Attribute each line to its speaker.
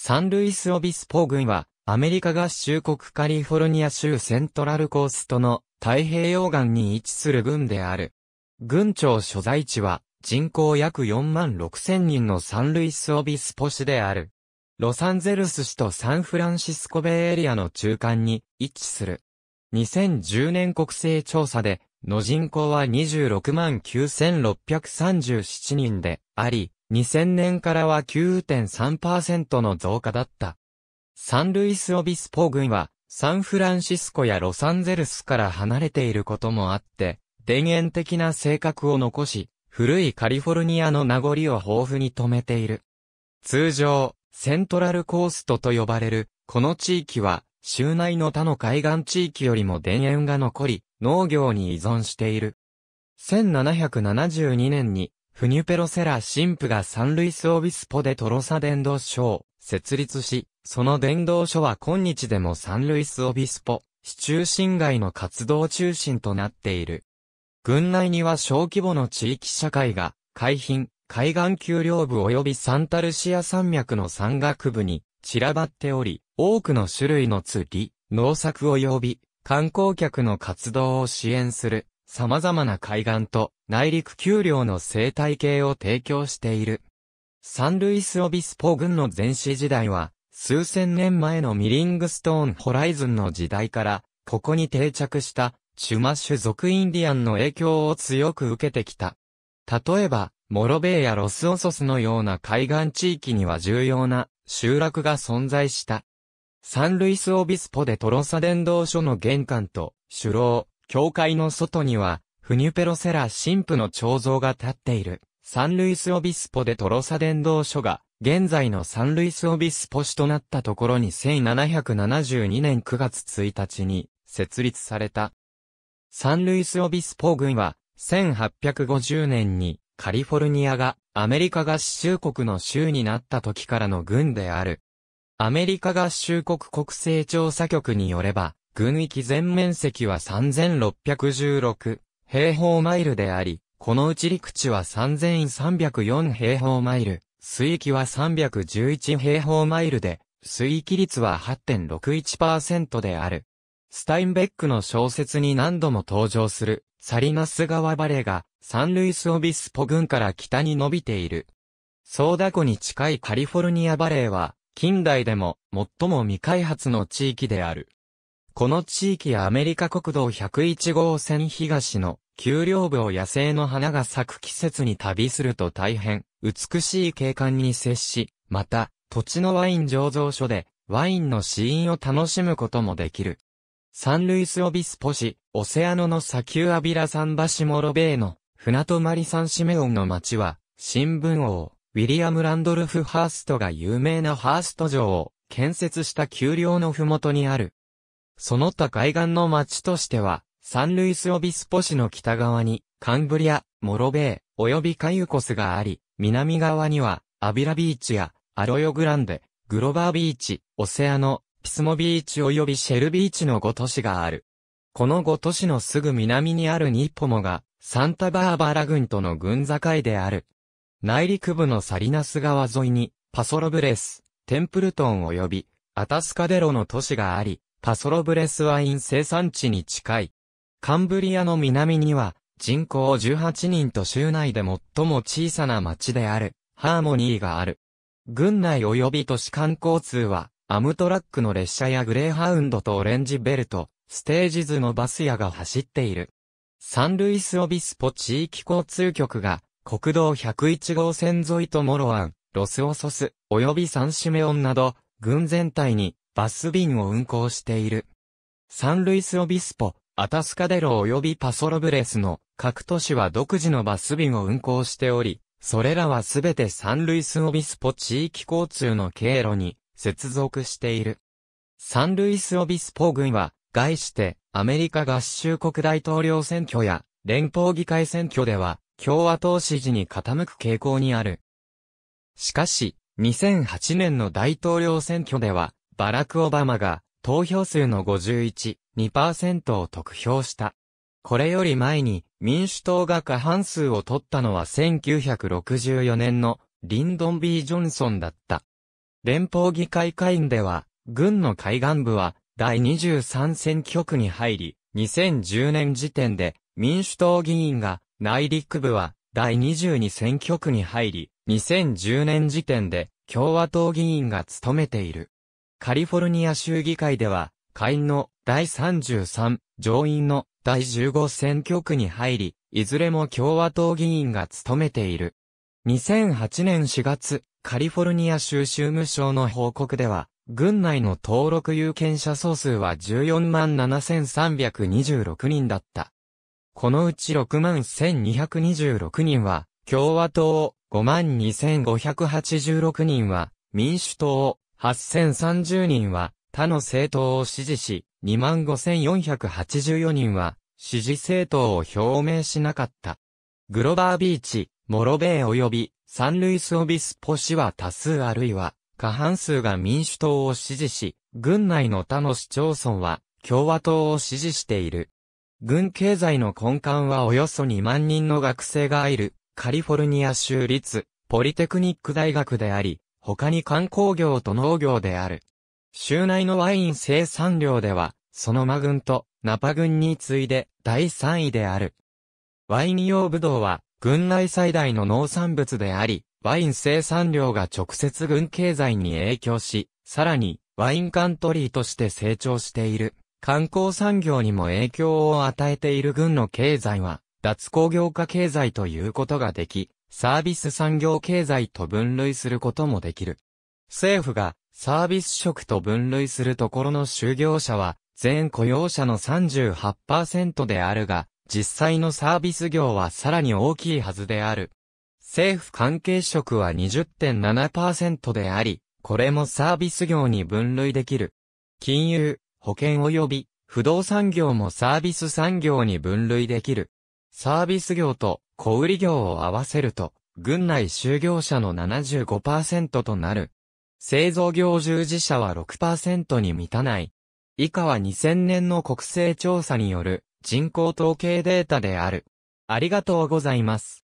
Speaker 1: サンルイス・オビスポー郡は、アメリカ合衆国カリフォルニア州セントラルコーストの太平洋岸に位置する郡である。郡庁所在地は、人口約4万6千人のサンルイス・オビスポ市である。ロサンゼルス市とサンフランシスコベイエリアの中間に位置する。2010年国勢調査で、の人口は26万9637人であり、2000年からは9.3%の増加だった。サンルイス・オビスポ郡は、サンフランシスコやロサンゼルスから離れていることもあって、田園的な性格を残し、古いカリフォルニアの名残を豊富に留めている。通常、セントラルコーストと呼ばれる、この地域は、州内の他の海岸地域よりも田園が残り、農業に依存している。1772年にフニュペロセラ神父がサンルイスオビスポでトロサ伝道所を設立し、その伝道所は今日でもサンルイスオビスポ、市中心街の活動中心となっている。郡内には小規模の地域社会が、海浜、海岸丘陵部及びサンタルシア山脈の山岳部に散らばっており、多くの種類の釣り、農作及び観光客の活動を支援する様々な海岸と内陸丘陵の生態系を提供している。サンルイス・オビスポ群の前史時代は、数千年前のミリングストーン・ホライズンの時代から、ここに定着したチュマッシュ族インディアンの影響を強く受けてきた。例えば、モロベイやロスオソスのような海岸地域には重要な集落が存在した。サンルイス・オビスポでトロサ伝道所の玄関と、首楼、教会の外には、フニュペロセラ神父の彫像が立っている、サンルイスオビスポでトロサ伝道所が、現在のサンルイスオビスポ市となったところに1772年9月1日に設立された。サンルイスオビスポ軍は、1850年にカリフォルニアがアメリカ合衆国の州になった時からの軍である。アメリカ合衆国国勢調査局によれば、軍域全面積は3616平方マイルであり、このうち陸地は3304平方マイル、水域は311平方マイルで、水域率は8.61%である。スタインベックの小説に何度も登場する、サリナス川バレが、サンルイスオビスポ群から北に伸びている。ソーダ湖に近いカリフォルニアバレーは、近代でも最も未開発の地域である。この地域アメリカ国道101号線東の丘陵部を野生の花が咲く季節に旅すると大変美しい景観に接し、また土地のワイン醸造所でワインの試飲を楽しむこともできる。サンルイスオビスポ市、オセアノの砂丘アビラサンバシモロベーの船泊りサンシメオンの町は新聞王、ウィリアム・ランドルフ・ハーストが有名なハースト城を建設した丘陵のふもとにあるその他海岸の町としては、サンルイスオビスポ市の北側に、カンブリア、モロベお及びカユコスがあり、南側には、アビラビーチや、アロヨグランデ、グロバービーチ、オセアノ、ピスモビーチ及びシェルビーチの5都市がある。この5都市のすぐ南にあるニッポモが、サンタバーバラ郡との座境である。内陸部のサリナス川沿いに、パソロブレス、テンプルトン及び、アタスカデロの都市があり、パソロブレスワイン生産地に近い。カンブリアの南には、人口18人と州内で最も小さな町である、ハーモニーがある。郡内及び都市間交通は、アムトラックの列車やグレーハウンドとオレンジベルト、ステージ図のバス屋が走っている。サンルイスオビスポ地域交通局が、国道101号線沿いとモロアン、ロスオソス、及びサンシメオンなど、郡全体にバス便を運行している。サンルイス・オビスポ、アタスカデロ及びパソロブレスの各都市は独自のバス便を運行しており、それらはすべてサンルイス・オビスポ地域交通の経路に接続している。サンルイス・オビスポ軍は、概してアメリカ合衆国大統領選挙や連邦議会選挙では共和党支持に傾く傾向にある。しかし、2008年の大統領選挙では、バラク・オバマが投票数の51、2%を得票した。これより前に民主党が過半数を取ったのは1964年のリンドン・ B・ ジョンソンだった。連邦議会会員では、軍の海岸部は第23選挙区に入り、2010年時点で民主党議員が内陸部は第22選挙区に入り、2010年時点で共和党議員が務めている。カリフォルニア州議会では、下院の第33、上院の第15選挙区に入り、いずれも共和党議員が務めている。2008年4月、カリフォルニア州州務省の報告では、軍内の登録有権者総数は14万7326人だった。このうち6万1226人は共和党、5万2586人は民主党、8030人は他の政党を支持し、25,484人は支持政党を表明しなかった。グロバービーチ、モロベイ及びサンルイスオビスポ市は多数あるいは過半数が民主党を支持し、軍内の他の市町村は共和党を支持している。軍経済の根幹はおよそ2万人の学生がいるカリフォルニア州立ポリテクニック大学であり、他に観光業と農業である。州内のワイン生産量では、そのマ群とナパ群に次いで第3位である。ワイン用ブドウは、軍内最大の農産物であり、ワイン生産量が直接軍経済に影響し、さらに、ワインカントリーとして成長している。観光産業にも影響を与えている軍の経済は、脱工業化経済ということができ、サービス産業経済と分類することもできる。政府がサービス職と分類するところの就業者は全雇用者の38%であるが、実際のサービス業はさらに大きいはずである。政府関係職は20.7%であり、これもサービス業に分類できる。金融、保険及び不動産業もサービス産業に分類できる。サービス業と小売業を合わせると、軍内就業者の75%となる。製造業従事者は6%に満たない。以下は2000年の国勢調査による人口統計データである。ありがとうございます。